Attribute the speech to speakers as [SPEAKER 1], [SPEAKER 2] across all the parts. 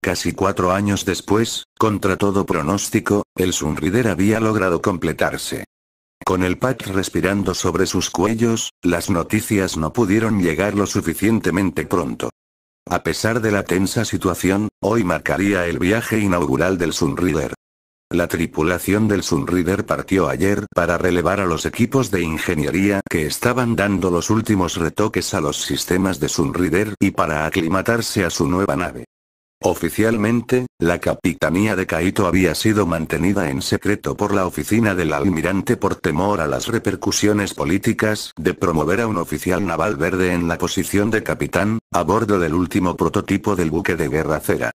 [SPEAKER 1] Casi cuatro años después, contra todo pronóstico, el Sunrider había logrado completarse. Con el Patch respirando sobre sus cuellos, las noticias no pudieron llegar lo suficientemente pronto. A pesar de la tensa situación, hoy marcaría el viaje inaugural del Sunrider. La tripulación del Sunrider partió ayer para relevar a los equipos de ingeniería que estaban dando los últimos retoques a los sistemas de Sunrider y para aclimatarse a su nueva nave. Oficialmente, la capitanía de Kaito había sido mantenida en secreto por la oficina del almirante por temor a las repercusiones políticas de promover a un oficial naval verde en la posición de capitán, a bordo del último prototipo del buque de guerra Cera.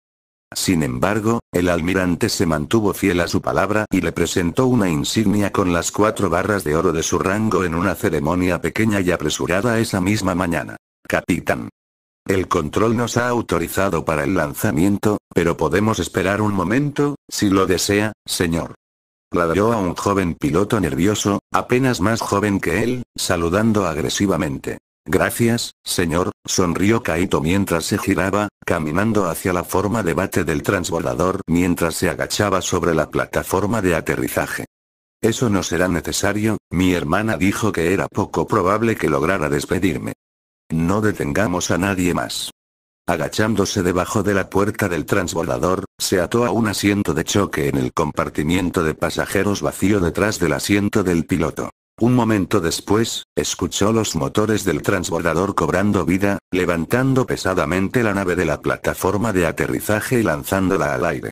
[SPEAKER 1] Sin embargo, el almirante se mantuvo fiel a su palabra y le presentó una insignia con las cuatro barras de oro de su rango en una ceremonia pequeña y apresurada esa misma mañana. Capitán. El control nos ha autorizado para el lanzamiento, pero podemos esperar un momento, si lo desea, señor. Ladrió a un joven piloto nervioso, apenas más joven que él, saludando agresivamente. Gracias, señor, sonrió Kaito mientras se giraba, caminando hacia la forma de bate del transbordador mientras se agachaba sobre la plataforma de aterrizaje. Eso no será necesario, mi hermana dijo que era poco probable que lograra despedirme. No detengamos a nadie más. Agachándose debajo de la puerta del transbordador, se ató a un asiento de choque en el compartimiento de pasajeros vacío detrás del asiento del piloto. Un momento después, escuchó los motores del transbordador cobrando vida, levantando pesadamente la nave de la plataforma de aterrizaje y lanzándola al aire.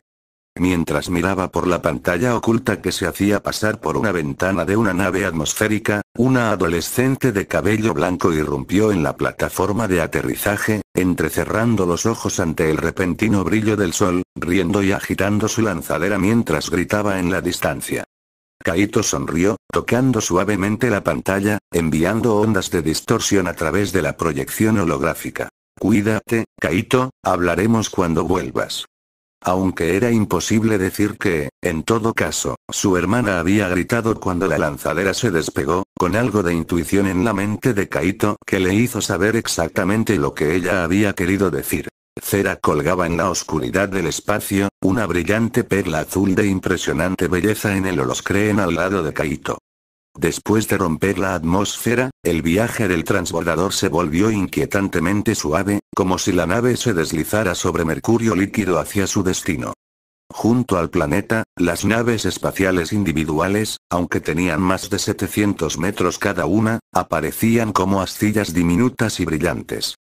[SPEAKER 1] Mientras miraba por la pantalla oculta que se hacía pasar por una ventana de una nave atmosférica, una adolescente de cabello blanco irrumpió en la plataforma de aterrizaje, entrecerrando los ojos ante el repentino brillo del sol, riendo y agitando su lanzadera mientras gritaba en la distancia. Kaito sonrió, tocando suavemente la pantalla, enviando ondas de distorsión a través de la proyección holográfica. Cuídate, Kaito, hablaremos cuando vuelvas. Aunque era imposible decir que, en todo caso, su hermana había gritado cuando la lanzadera se despegó, con algo de intuición en la mente de Kaito que le hizo saber exactamente lo que ella había querido decir. Cera colgaba en la oscuridad del espacio, una brillante perla azul de impresionante belleza en el creen al lado de Kaito. Después de romper la atmósfera, el viaje del transbordador se volvió inquietantemente suave, como si la nave se deslizara sobre mercurio líquido hacia su destino. Junto al planeta, las naves espaciales individuales, aunque tenían más de 700 metros cada una, aparecían como astillas diminutas y brillantes.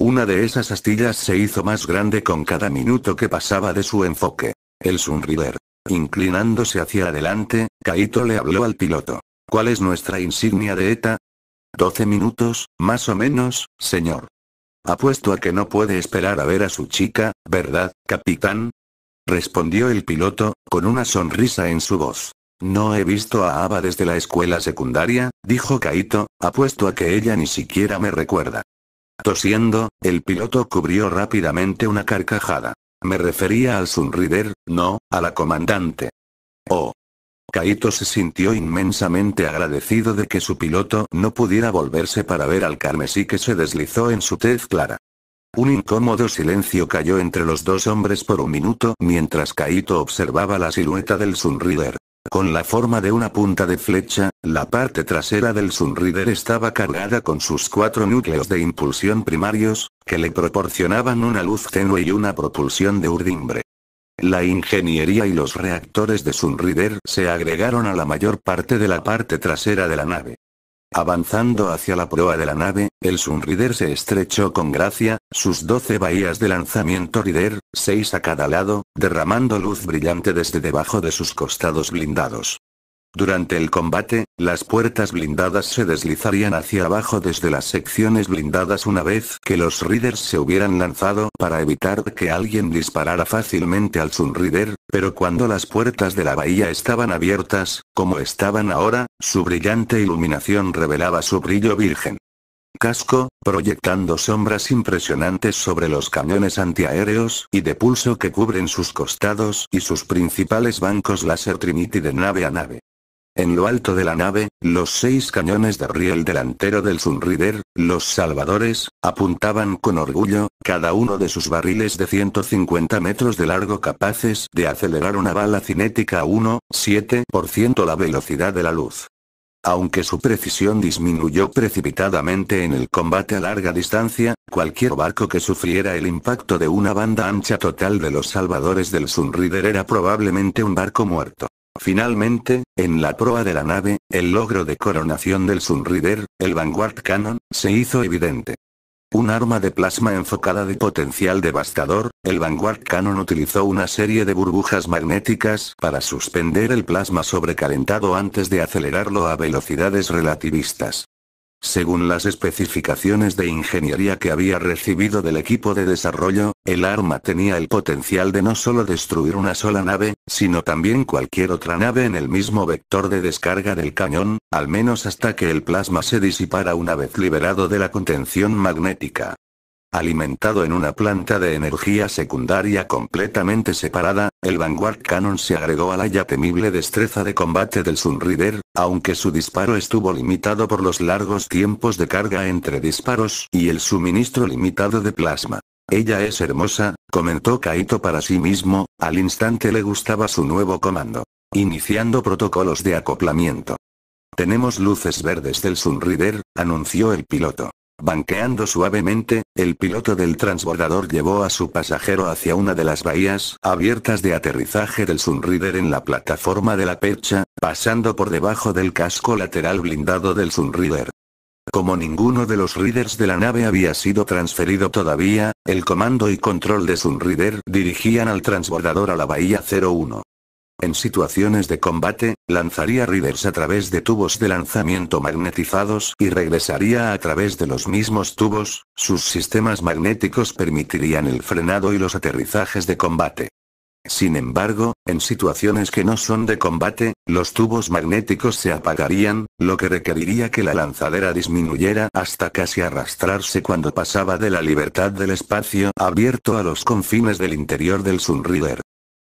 [SPEAKER 1] Una de esas astillas se hizo más grande con cada minuto que pasaba de su enfoque. El Sunriver. Inclinándose hacia adelante, Kaito le habló al piloto. ¿Cuál es nuestra insignia de ETA? Doce minutos, más o menos, señor. Apuesto a que no puede esperar a ver a su chica, ¿verdad, capitán? Respondió el piloto, con una sonrisa en su voz. No he visto a Ava desde la escuela secundaria, dijo Kaito, apuesto a que ella ni siquiera me recuerda. Tosiendo, el piloto cubrió rápidamente una carcajada. Me refería al Sunrider, no, a la comandante. Oh, Kaito se sintió inmensamente agradecido de que su piloto no pudiera volverse para ver al carmesí que se deslizó en su tez clara. Un incómodo silencio cayó entre los dos hombres por un minuto mientras Kaito observaba la silueta del Sunrider. Con la forma de una punta de flecha, la parte trasera del Sunrider estaba cargada con sus cuatro núcleos de impulsión primarios, que le proporcionaban una luz tenue y una propulsión de urdimbre. La ingeniería y los reactores de Sunrider se agregaron a la mayor parte de la parte trasera de la nave. Avanzando hacia la proa de la nave, el Sunrider se estrechó con gracia, sus 12 bahías de lanzamiento Rider, 6 a cada lado, derramando luz brillante desde debajo de sus costados blindados. Durante el combate, las puertas blindadas se deslizarían hacia abajo desde las secciones blindadas una vez que los Riders se hubieran lanzado para evitar que alguien disparara fácilmente al Sunrider, pero cuando las puertas de la bahía estaban abiertas, como estaban ahora, su brillante iluminación revelaba su brillo virgen. Casco, proyectando sombras impresionantes sobre los cañones antiaéreos y de pulso que cubren sus costados y sus principales bancos láser Trinity de nave a nave. En lo alto de la nave, los seis cañones de riel delantero del Sunrider, los salvadores, apuntaban con orgullo, cada uno de sus barriles de 150 metros de largo capaces de acelerar una bala cinética a 1,7% la velocidad de la luz. Aunque su precisión disminuyó precipitadamente en el combate a larga distancia, cualquier barco que sufriera el impacto de una banda ancha total de los salvadores del Sunrider era probablemente un barco muerto. Finalmente, en la proa de la nave, el logro de coronación del Sunrider, el Vanguard Cannon, se hizo evidente. Un arma de plasma enfocada de potencial devastador, el Vanguard Cannon utilizó una serie de burbujas magnéticas para suspender el plasma sobrecalentado antes de acelerarlo a velocidades relativistas. Según las especificaciones de ingeniería que había recibido del equipo de desarrollo, el arma tenía el potencial de no solo destruir una sola nave, sino también cualquier otra nave en el mismo vector de descarga del cañón, al menos hasta que el plasma se disipara una vez liberado de la contención magnética. Alimentado en una planta de energía secundaria completamente separada, el Vanguard Cannon se agregó a la ya temible destreza de combate del Sunrider, aunque su disparo estuvo limitado por los largos tiempos de carga entre disparos y el suministro limitado de plasma. Ella es hermosa, comentó Kaito para sí mismo, al instante le gustaba su nuevo comando. Iniciando protocolos de acoplamiento. Tenemos luces verdes del Sunrider, anunció el piloto. Banqueando suavemente, el piloto del transbordador llevó a su pasajero hacia una de las bahías abiertas de aterrizaje del Sunrider en la plataforma de la percha, pasando por debajo del casco lateral blindado del Sunrider. Como ninguno de los readers de la nave había sido transferido todavía, el comando y control de Sunrider dirigían al transbordador a la bahía 01. En situaciones de combate, lanzaría Riders a través de tubos de lanzamiento magnetizados y regresaría a través de los mismos tubos, sus sistemas magnéticos permitirían el frenado y los aterrizajes de combate. Sin embargo, en situaciones que no son de combate, los tubos magnéticos se apagarían, lo que requeriría que la lanzadera disminuyera hasta casi arrastrarse cuando pasaba de la libertad del espacio abierto a los confines del interior del Sunrider.